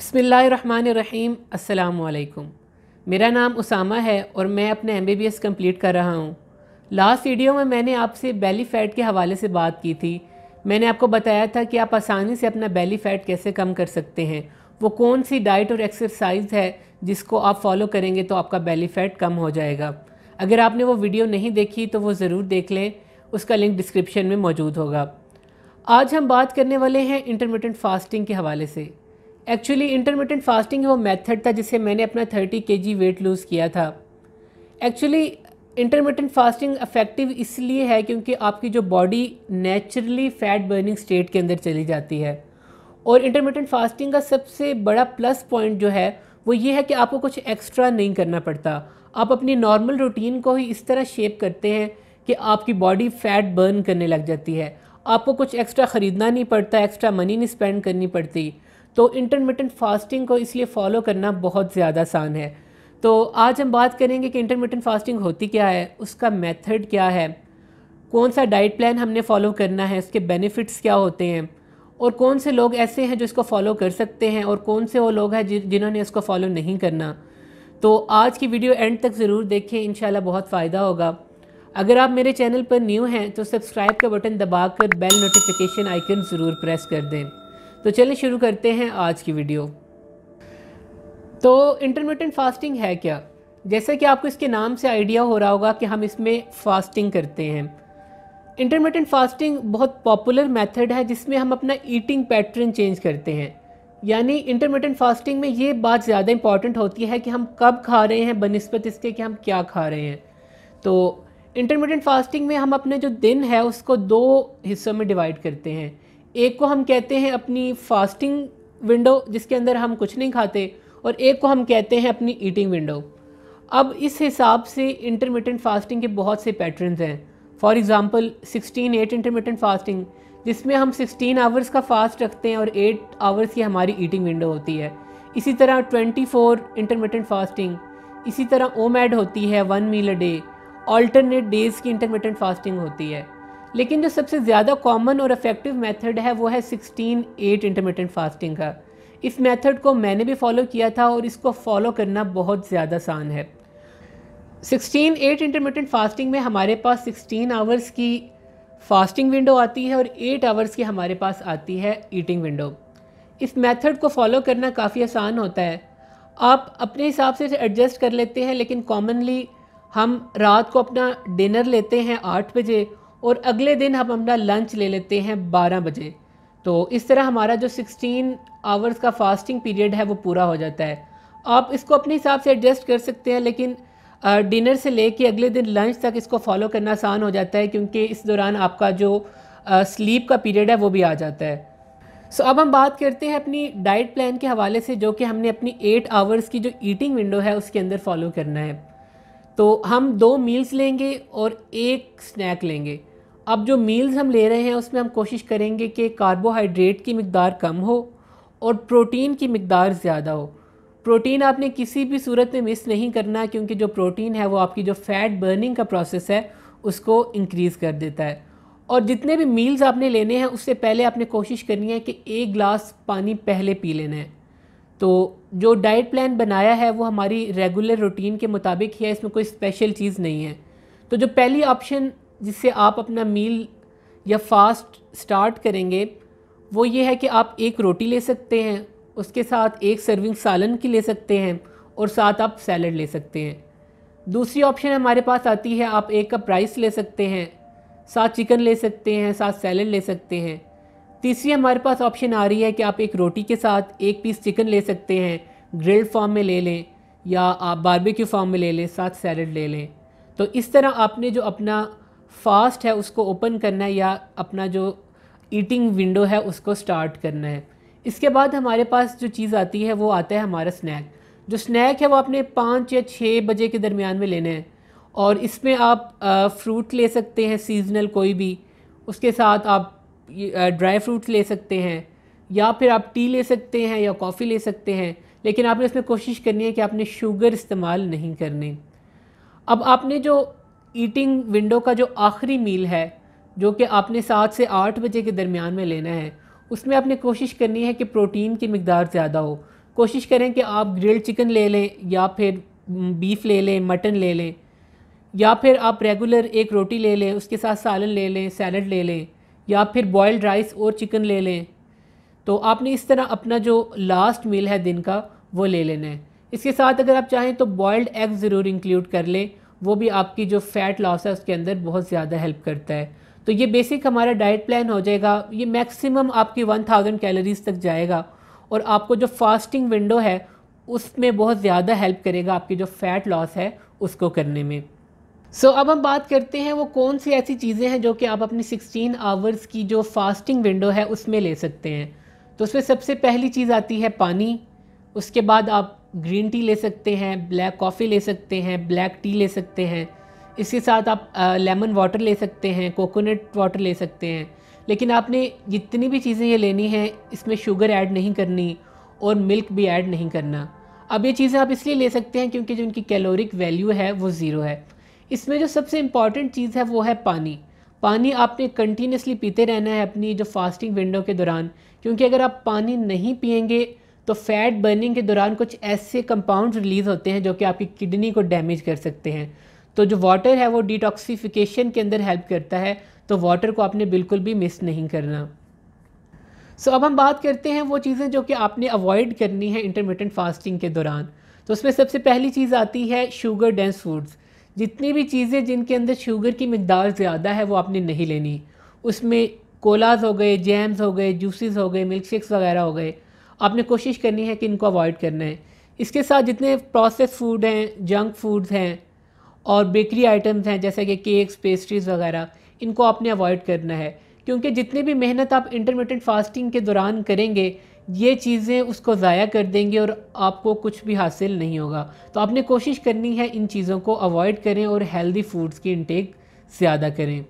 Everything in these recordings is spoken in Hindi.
बसमीम अल्लाम मेरा नाम उसामा है और मैं अपने M B B S complete कर रहा हूँ लास्ट वीडियो में मैंने आपसे बेली फ़ैट के हवाले से बात की थी मैंने आपको बताया था कि आप आसानी से अपना बेली फ़ैट कैसे कम कर सकते हैं वो कौन सी डाइट और एक्सरसाइज है जिसको आप फॉलो करेंगे तो आपका बेली फ़ैट कम हो जाएगा अगर आपने वो वीडियो नहीं देखी तो वो ज़रूर देख लें उसका लिंक डिस्क्रिप्शन में मौजूद होगा आज हम बात करने वाले हैं इंटरमीडियंट फास्टिंग के हवाले से एक्चुअली इंटरमीडियंट फास्टिंग वो मेथड था जिससे मैंने अपना थर्टी के वेट लूज़ किया था एक्चुअली इंटरमीडियंट फास्टिंग अफेक्टिव इसलिए है क्योंकि आपकी जो body naturally fat burning state के अंदर चली जाती है और इंटरमीडियंट फास्टिंग का सबसे बड़ा प्लस पॉइंट जो है वो ये है कि आपको कुछ एक्स्ट्रा नहीं करना पड़ता आप अपनी नॉर्मल रूटीन को ही इस तरह शेप करते हैं कि आपकी बॉडी फैट बर्न करने लग जाती है आपको कुछ एक्स्ट्रा ख़रीदना नहीं पड़ता एक्स्ट्रा मनी नहीं स्पेंड करनी पड़ती तो इंटरमीडियंट फास्टिंग को इसलिए फॉलो करना बहुत ज़्यादा आसान है तो आज हम बात करेंगे कि इंटरमीडियंट फास्टिंग होती क्या है उसका मेथड क्या है कौन सा डाइट प्लान हमने फॉलो करना है उसके बेनिफिट्स क्या होते हैं और कौन से लोग ऐसे हैं जो इसको फॉलो कर सकते हैं और कौन से वो लोग हैं जिन्होंने इसको फॉलो नहीं करना तो आज की वीडियो एंड तक ज़रूर देखें इन बहुत फ़ायदा होगा अगर आप मेरे चैनल पर न्यू हैं तो सब्सक्राइब का बटन दबाकर बेल नोटिफिकेशन आइकन ज़रूर प्रेस कर दें तो चलिए शुरू करते हैं आज की वीडियो तो इंटरमीडियंट फास्टिंग है क्या जैसे कि आपको इसके नाम से आइडिया हो रहा होगा कि हम इसमें फास्टिंग करते हैं इंटरमीडियंट फास्टिंग बहुत पॉपुलर मेथड है जिसमें हम अपना ईटिंग पैटर्न चेंज करते हैं यानी इंटरमीडियंट फास्टिंग में ये बात ज़्यादा इंपॉर्टेंट होती है कि हम कब खा रहे हैं बनस्पत इसके कि हम क्या खा रहे हैं तो इंटरमीडियंट फास्टिंग में हम अपने जो दिन है उसको दो हिस्सों में डिवाइड करते हैं एक को हम कहते हैं अपनी फास्टिंग विंडो जिसके अंदर हम कुछ नहीं खाते और एक को हम कहते हैं अपनी ईटिंग विंडो अब इस हिसाब से इंटरमीडियंट फास्टिंग के बहुत से पैटर्न्स हैं for example sixteen eight intermittent fasting जिसमें हम 16 आवर्स का फास्ट रखते हैं और 8 आवर्स की हमारी ईटिंग विंडो होती है इसी तरह 24 फोर इंटरमीडियंट फास्टिंग इसी तरह ओम एड होती है one meal a day alternate days की इंटरमीडियंट फास्टिंग होती है लेकिन जो सबसे ज़्यादा कॉमन और इफ़ेक्टिव मेथड है वो है सिक्सटीन एट इंटरमीडियंट फास्टिंग का इस मेथड को मैंने भी फॉलो किया था और इसको फॉलो करना बहुत ज़्यादा आसान है सिक्सटीन एट इंटरमीडियंट फास्टिंग में हमारे पास सिक्सटीन आवर्स की फास्टिंग विंडो आती है और एट आवर्स की हमारे पास आती है ईटिंग विंडो इस मेथड को फॉलो करना काफ़ी आसान होता है आप अपने हिसाब से एडजस्ट कर लेते हैं लेकिन कॉमनली हम रात को अपना डिनर लेते हैं आठ बजे और अगले दिन हम अपना लंच ले लेते हैं बारह बजे तो इस तरह हमारा जो सिक्सटीन आवर्स का फास्टिंग पीरियड है वो पूरा हो जाता है आप इसको अपने हिसाब से एडजस्ट कर सकते हैं लेकिन डिनर से ले कर अगले दिन लंच तक इसको फॉलो करना आसान हो जाता है क्योंकि इस दौरान आपका जो स्लीप का पीरियड है वो भी आ जाता है सो so, अब हम बात करते हैं अपनी डाइट प्लान के हवाले से जो कि हमने अपनी एट आवर्स की जो ईटिंग विंडो है उसके अंदर फॉलो करना है तो हम दो मील्स लेंगे और एक स्नैक लेंगे अब जो मील्स हम ले रहे हैं उसमें हम कोशिश करेंगे कि कार्बोहाइड्रेट की मकदार कम हो और प्रोटीन की मकदार ज़्यादा हो प्रोटीन आपने किसी भी सूरत में मिस नहीं करना क्योंकि जो प्रोटीन है वो आपकी जो फैट बर्निंग का प्रोसेस है उसको इंक्रीज़ कर देता है और जितने भी मील्स आपने लेने हैं उससे पहले आपने कोशिश करनी है कि एक ग्लास पानी पहले पी लेना है तो जो डाइट प्लान बनाया है वो हमारी रेगुलर रूटीन के मुताबिक ही है इसमें कोई स्पेशल चीज़ नहीं है तो जो पहली ऑप्शन जिससे आप अपना मील या फास्ट स्टार्ट करेंगे वो ये है कि आप एक रोटी ले सकते हैं उसके साथ एक सर्विंग सालन की ले सकते हैं और साथ आप सैलड ले सकते हैं दूसरी ऑप्शन हमारे पास आती है आप एक कप राइस ले सकते हैं साथ चिकन ले सकते हैं साथ सैलड ले सकते हैं तीसरी हमारे पास ऑप्शन आ रही है कि आप एक रोटी के साथ एक पीस चिकन ले सकते हैं ग्रिल्ड फॉर्म में ले लें या आप बारबेक्यू फॉर्म में ले लें साथ सैलड ले लें तो इस तरह आपने जो अपना फास्ट है उसको ओपन करना है या अपना जो ईटिंग विंडो है उसको स्टार्ट करना है इसके बाद हमारे पास जो चीज़ आती है वो आता है हमारा स्नैक जो स्नैक है वो आपने पाँच या छः बजे के दरमियान में लेना है और इसमें आप फ्रूट ले सकते हैं सीजनल कोई भी उसके साथ आप ड्राई फ्रूट ले सकते हैं या फिर आप टी ले सकते हैं या कॉफ़ी ले सकते हैं लेकिन आपने इसमें कोशिश करनी है कि आपने शुगर इस्तेमाल नहीं करनी अब आपने जो ईटिंग विंडो का जो आखिरी मील है जो कि आपने सात से आठ बजे के दरमियान में लेना है उसमें आपने कोशिश करनी है कि प्रोटीन की मकदार ज़्यादा हो कोशिश करें कि आप ग्रिल्ड चिकन ले लें या फिर बीफ ले लें मटन ले लें या फिर आप रेगुलर एक रोटी ले लें उसके साथ सालन ले लें सैलड ले लें या फिर बॉयल्ड राइस और चिकन ले लें तो आपने इस तरह अपना जो लास्ट मील है दिन का वो ले लेना है इसके साथ अगर आप चाहें तो बॉयल्ड एग ज़रूर इंक्लूड कर लें वो भी आपकी जो फैट लॉस है उसके अंदर बहुत ज़्यादा हेल्प करता है तो ये बेसिक हमारा डाइट प्लान हो जाएगा ये मैक्सिमम आपकी 1000 कैलोरीज तक जाएगा और आपको जो फास्टिंग विंडो है उसमें बहुत ज़्यादा हेल्प करेगा आपकी जो फैट लॉस है उसको करने में सो so, अब हम बात करते हैं वो कौन सी ऐसी चीज़ें हैं जो कि आप अपनी 16 आवर्स की जो फास्टिंग विंडो है उसमें ले सकते हैं तो उसमें सबसे पहली चीज़ आती है पानी उसके बाद आप ग्रीन टी ले सकते हैं ब्लैक कॉफ़ी ले सकते हैं ब्लैक टी ले सकते हैं इसके साथ आप लेमन वाटर ले सकते हैं कोकोनट वाटर ले सकते हैं लेकिन आपने जितनी भी चीज़ें ये लेनी हैं इसमें शुगर ऐड नहीं करनी और मिल्क भी ऐड नहीं करना अब ये चीज़ें आप इसलिए ले सकते हैं क्योंकि जो इनकी कैलोरिक वैल्यू है वो ज़ीरो है इसमें जो सबसे इम्पॉर्टेंट चीज़ है वो है पानी पानी आपने कंटिन्यूसली पीते रहना है अपनी जो फास्टिंग विंडो के दौरान क्योंकि अगर आप पानी नहीं पियेंगे तो फैट बर्निंग के दौरान कुछ ऐसे कंपाउंड रिलीज़ होते हैं जो कि आपकी किडनी को डैमेज कर सकते हैं तो जो वाटर है वो डिटॉक्सीफिकेशन के अंदर हेल्प करता है तो वाटर को आपने बिल्कुल भी मिस नहीं करना सो so, अब हम बात करते हैं वो चीज़ें जो कि आपने अवॉइड करनी है इंटरमीडियंट फास्टिंग के दौरान तो उसमें सबसे पहली चीज़ आती है शुगर डेंस फूड्स जितनी भी चीज़ें जिनके अंदर शुगर की मकदार ज़्यादा है वो आपने नहीं लेनी उसमें कोलाज हो गए जैम्स हो गए जूसेस हो गए मिल्क शेक्स वगैरह हो गए आपने कोशिश करनी है कि इनको अवॉइड करना है इसके साथ जितने प्रोसेस फूड हैं जंक फूड्स हैं और बेकरी आइटम्स हैं जैसे कि केक्स पेस्ट्रीज़ वगैरह इनको आपने अवॉइड करना है क्योंकि जितनी भी मेहनत आप इंटरमीडियट फास्टिंग के दौरान करेंगे ये चीज़ें उसको ज़ाया कर देंगे और आपको कुछ भी हासिल नहीं होगा तो आपने कोशिश करनी है इन चीज़ों को अवॉइड करें और हेल्दी फूड्स की इनटेक ज़्यादा करें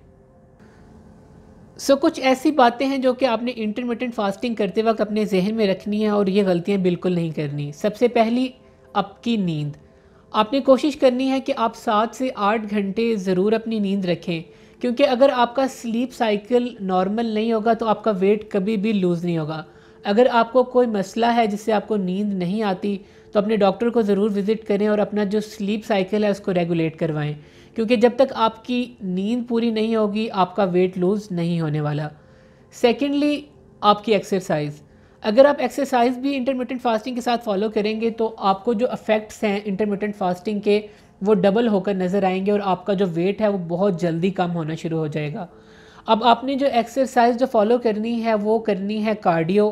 सो so, कुछ ऐसी बातें हैं जो कि आपने इंटरमीडियंट फास्टिंग करते वक्त अपने जहन में रखनी है और ये गलतियाँ बिल्कुल नहीं करनी सबसे पहली आपकी नींद आपने कोशिश करनी है कि आप सात से आठ घंटे ज़रूर अपनी नींद रखें क्योंकि अगर आपका स्लीप साइकिल नॉर्मल नहीं होगा तो आपका वेट कभी भी लूज़ नहीं होगा अगर आपको कोई मसला है जिससे आपको नींद नहीं आती तो अपने डॉक्टर को ज़रूर विज़िट करें और अपना जो स्लीप साइकिल है उसको रेगुलेट करवाएं क्योंकि जब तक आपकी नींद पूरी नहीं होगी आपका वेट लूज़ नहीं होने वाला सेकेंडली आपकी एक्सरसाइज अगर आप एक्सरसाइज भी इंटरमीडियंट फास्टिंग के साथ फॉलो करेंगे तो आपको जो अफेक्ट्स हैं इंटरमीडियंट फास्टिंग के वो डबल होकर नज़र आएंगे और आपका जो वेट है वो बहुत जल्दी कम होना शुरू हो जाएगा अब आपने जो एक्सरसाइज जो फॉलो करनी है वो करनी है कार्डियो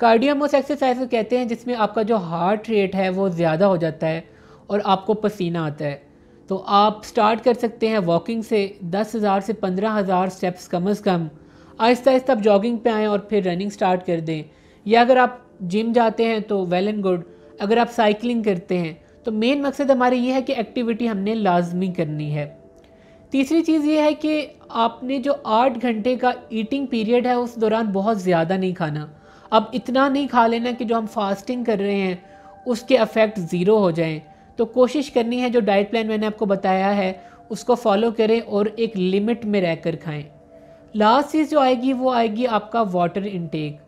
कार्डियो हम उस एक्सरसाइज को कहते हैं जिसमें आपका जो हार्ट रेट है वो ज़्यादा हो जाता है और आपको पसीना आता है तो आप स्टार्ट कर सकते हैं वॉकिंग से दस हज़ार से पंद्रह हज़ार स्टेप्स कम अज़ कम आहिस्ता आहिस्ता आप जॉगिंग पे आएँ और फिर रनिंग स्टार्ट कर दें या अगर आप जिम जाते हैं तो वेल एंड गुड अगर आप साइकिलिंग करते हैं तो मेन मकसद हमारे ये है कि एक्टिविटी हमने लाजमी करनी है तीसरी चीज़ ये है कि आपने जो आठ घंटे का ईटिंग पीरियड है उस दौरान बहुत ज़्यादा नहीं खाना अब इतना नहीं खा लेना कि जो हम फास्टिंग कर रहे हैं उसके अफेक्ट ज़ीरो हो जाएं तो कोशिश करनी है जो डाइट प्लान मैंने आपको बताया है उसको फॉलो करें और एक लिमिट में रह कर खाएँ लास्ट चीज़ जो आएगी वो आएगी आपका वाटर इनटेक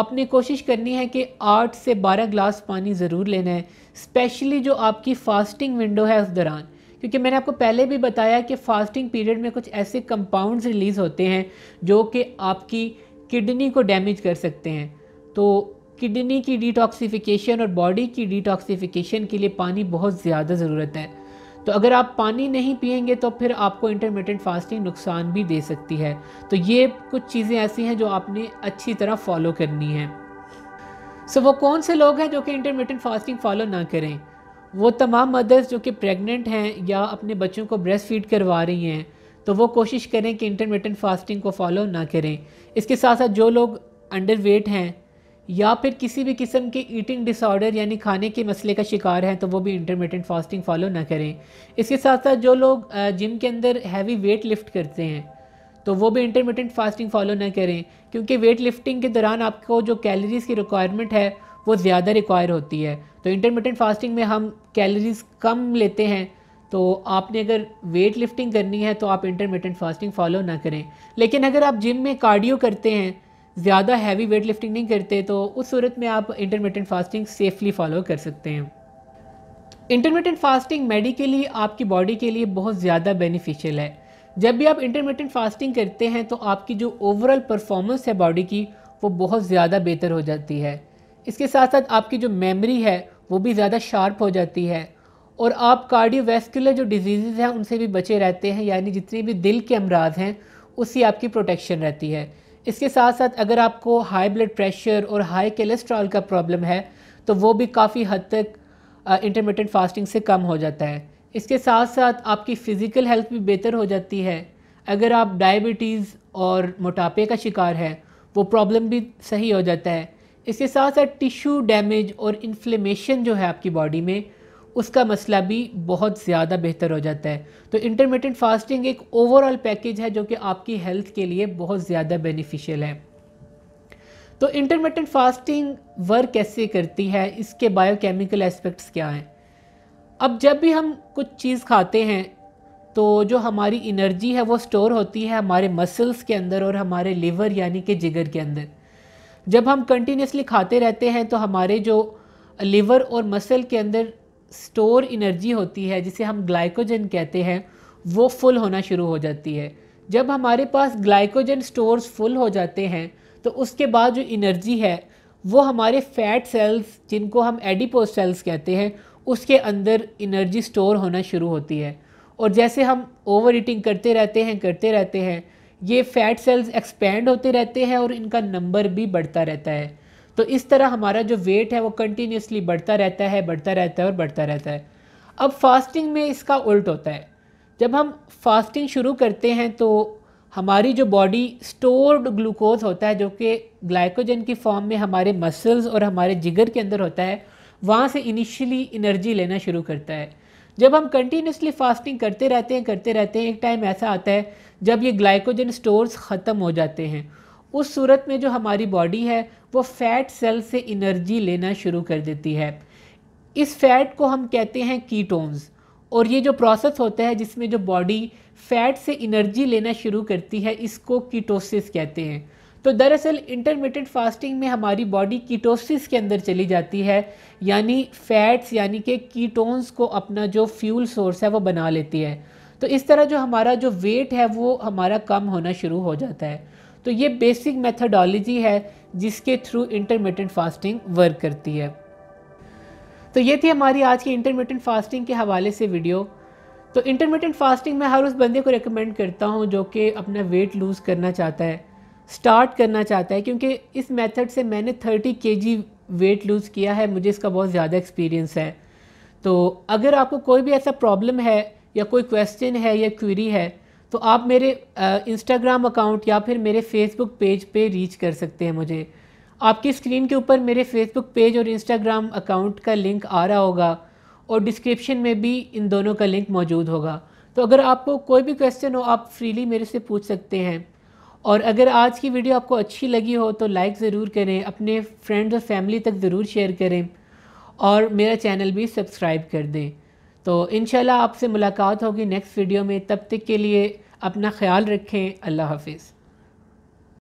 आपने कोशिश करनी है कि आठ से बारह ग्लास पानी ज़रूर लेना है स्पेशली जो आपकी फ़ास्टिंग विंडो है उस दौरान क्योंकि मैंने आपको पहले भी बताया कि फ़ास्टिंग पीरियड में कुछ ऐसे कंपाउंड्स रिलीज़ होते हैं जो कि आपकी किडनी को डैमेज कर सकते हैं तो किडनी की डिटॉक्सिफिकेशन और बॉडी की डिटॉक्सिफिकेशन के लिए पानी बहुत ज़्यादा ज़रूरत है तो अगर आप पानी नहीं पियेंगे तो फिर आपको इंटरमीडियट फास्टिंग नुकसान भी दे सकती है तो ये कुछ चीज़ें ऐसी हैं जो आपने अच्छी तरह फॉलो करनी है सो so, वो कौन से लोग हैं जो कि इंटरमीडियट फास्टिंग फॉलो ना करें वो तमाम मदर्स जो कि प्रेग्नेंट हैं या अपने बच्चों को ब्रेस्ट फीड करवा रही हैं तो वो कोशिश करें कि इंटरमीडियट फास्टिंग को फॉलो ना करें इसके साथ साथ जो लोग अंडर वेट हैं या फिर किसी भी किस्म के ईटिंग डिसऑर्डर यानी खाने के मसले का शिकार हैं तो वो भी इंटरमीडियंट फास्टिंग फॉलो ना करें इसके साथ साथ जो लोग जिम के अंदर हैवी वेट लिफ्ट करते हैं तो वो भी इंटरमीडियंट फास्टिंग फॉलो ना करें क्योंकि वेट लिफ्टिंग के दौरान आपको जो कैलोरीज़ की रिक्वायरमेंट है वो ज़्यादा रिक्वायर होती है तो इंटरमीडियंट फास्टिंग में हम कैलोरीज़ कम लेते हैं तो आपने अगर वेट लिफ्टिंग करनी है तो आप इंटरमीडियंट फास्टिंग फॉलो ना करें लेकिन अगर आप जिम में कार्डियो करते हैं ज़्यादा हैवी वेट लिफ्टिंग नहीं करते तो उस सूरत में आप इंटरमीडियट फास्टिंग सेफली फॉलो कर सकते हैं इंटरमीडियट फास्टिंग मेडिकली आपकी बॉडी के लिए बहुत ज़्यादा बेनिफिशियल है जब भी आप इंटरमीडियट फास्टिंग करते हैं तो आपकी जो ओवरऑल परफॉर्मेंस है बॉडी की वो बहुत ज़्यादा बेहतर हो जाती है इसके साथ साथ आपकी जो मेमोरी है वो भी ज़्यादा शार्प हो जाती है और आप कार्डियोवेस्कुलर जो डिजीज़ हैं उनसे भी बचे रहते हैं यानी जितने भी दिल के अमराज हैं उससे आपकी प्रोटेक्शन रहती है इसके साथ साथ अगर आपको हाई ब्लड प्रेशर और हाई कोलेस्ट्रॉल का प्रॉब्लम है तो वो भी काफ़ी हद तक इंटरमीडियट फास्टिंग से कम हो जाता है इसके साथ साथ आपकी फ़िज़िकल हेल्थ भी बेहतर हो जाती है अगर आप डायबिटीज़ और मोटापे का शिकार है वो प्रॉब्लम भी सही हो जाता है इसके साथ साथ टिश्यू डैमेज और इन्फ्लेमेशन जो है आपकी बॉडी में उसका मसला भी बहुत ज़्यादा बेहतर हो जाता है तो इंटरमीडियट फास्टिंग एक ओवरऑल पैकेज है जो कि आपकी हेल्थ के लिए बहुत ज़्यादा बेनिफिशियल है तो इंटरमीडियट फास्टिंग वर्क कैसे करती है इसके बायोकेमिकल एस्पेक्ट्स क्या हैं अब जब भी हम कुछ चीज़ खाते हैं तो जो हमारी इनर्जी है वो स्टोर होती है हमारे मसल्स के अंदर और हमारे लिवर यानी कि जिगर के अंदर जब हम कंटिन्यूसली खाते रहते हैं तो हमारे जो लिवर और मसल के अंदर स्टोर एनर्जी होती है जिसे हम ग्लाइकोजन कहते हैं वो फुल होना शुरू हो जाती है जब हमारे पास ग्लाइकोजन स्टोर्स फुल हो जाते हैं तो उसके बाद जो एनर्जी है वो हमारे फैट सेल्स जिनको हम एडिपोस सेल्स कहते हैं उसके अंदर एनर्जी स्टोर होना शुरू होती है और जैसे हम ओवर ईटिंग करते रहते हैं करते रहते हैं ये फैट सेल्स एक्सपेंड होते रहते हैं और इनका नंबर भी बढ़ता रहता है तो इस तरह हमारा जो वेट है वो कंटिन्यूसली बढ़ता रहता है बढ़ता रहता है और बढ़ता रहता है अब फास्टिंग में इसका उल्ट होता है जब हम फास्टिंग शुरू करते हैं तो हमारी जो बॉडी स्टोर्ड ग्लूकोज होता है जो कि ग्लाइकोजन की फॉर्म में हमारे मसल्स और हमारे जिगर के अंदर होता है वहाँ से इनिशियली एनर्जी लेना शुरू करता है जब हम कंटिन्यूसली फास्टिंग करते रहते हैं करते रहते हैं एक टाइम ऐसा आता है जब ये ग्लाइकोजन स्टोर्स ख़त्म हो जाते हैं उस सूरत में जो हमारी बॉडी है वो फैट सेल से इनर्जी लेना शुरू कर देती है इस फैट को हम कहते हैं कीटोन्स और ये जो प्रोसेस होता है जिसमें जो बॉडी फैट से इनर्जी लेना शुरू करती है इसको कीटोसिस कहते हैं तो दरअसल इंटरमीडियट फास्टिंग में हमारी बॉडी कीटोसिस के अंदर चली जाती है यानी फैट्स यानी कि कीटोन्स को अपना जो फ्यूल सोर्स है वो बना लेती है तो इस तरह जो हमारा जो वेट है वो हमारा कम होना शुरू हो जाता है तो ये बेसिक मेथडोलॉजी है जिसके थ्रू इंटरमीडियंट फास्टिंग वर्क करती है तो ये थी हमारी आज की इंटरमीडियंट फास्टिंग के हवाले से वीडियो तो इंटरमीडियट फास्टिंग मैं हर उस बंदे को रिकमेंड करता हूँ जो कि अपना वेट लूज़ करना चाहता है स्टार्ट करना चाहता है क्योंकि इस मेथड से मैंने 30 के वेट लूज़ किया है मुझे इसका बहुत ज़्यादा एक्सपीरियंस है तो अगर आपको कोई भी ऐसा प्रॉब्लम है या कोई क्वेश्चन है या क्वेरी है तो आप मेरे इंस्टाग्राम अकाउंट या फिर मेरे फेसबुक पेज पे रीच कर सकते हैं मुझे आपकी स्क्रीन के ऊपर मेरे फेसबुक पेज और इंस्टाग्राम अकाउंट का लिंक आ रहा होगा और डिस्क्रिप्शन में भी इन दोनों का लिंक मौजूद होगा तो अगर आपको कोई भी क्वेश्चन हो आप फ्रीली मेरे से पूछ सकते हैं और अगर आज की वीडियो आपको अच्छी लगी हो तो लाइक ज़रूर करें अपने फ्रेंड्स और फैमिली तक ज़रूर शेयर करें और मेरा चैनल भी सब्सक्राइब कर दें तो इनशाला आपसे मुलाकात होगी नेक्स्ट वीडियो में तब तक के लिए अपना ख्याल रखें अल्लाह हाफिज़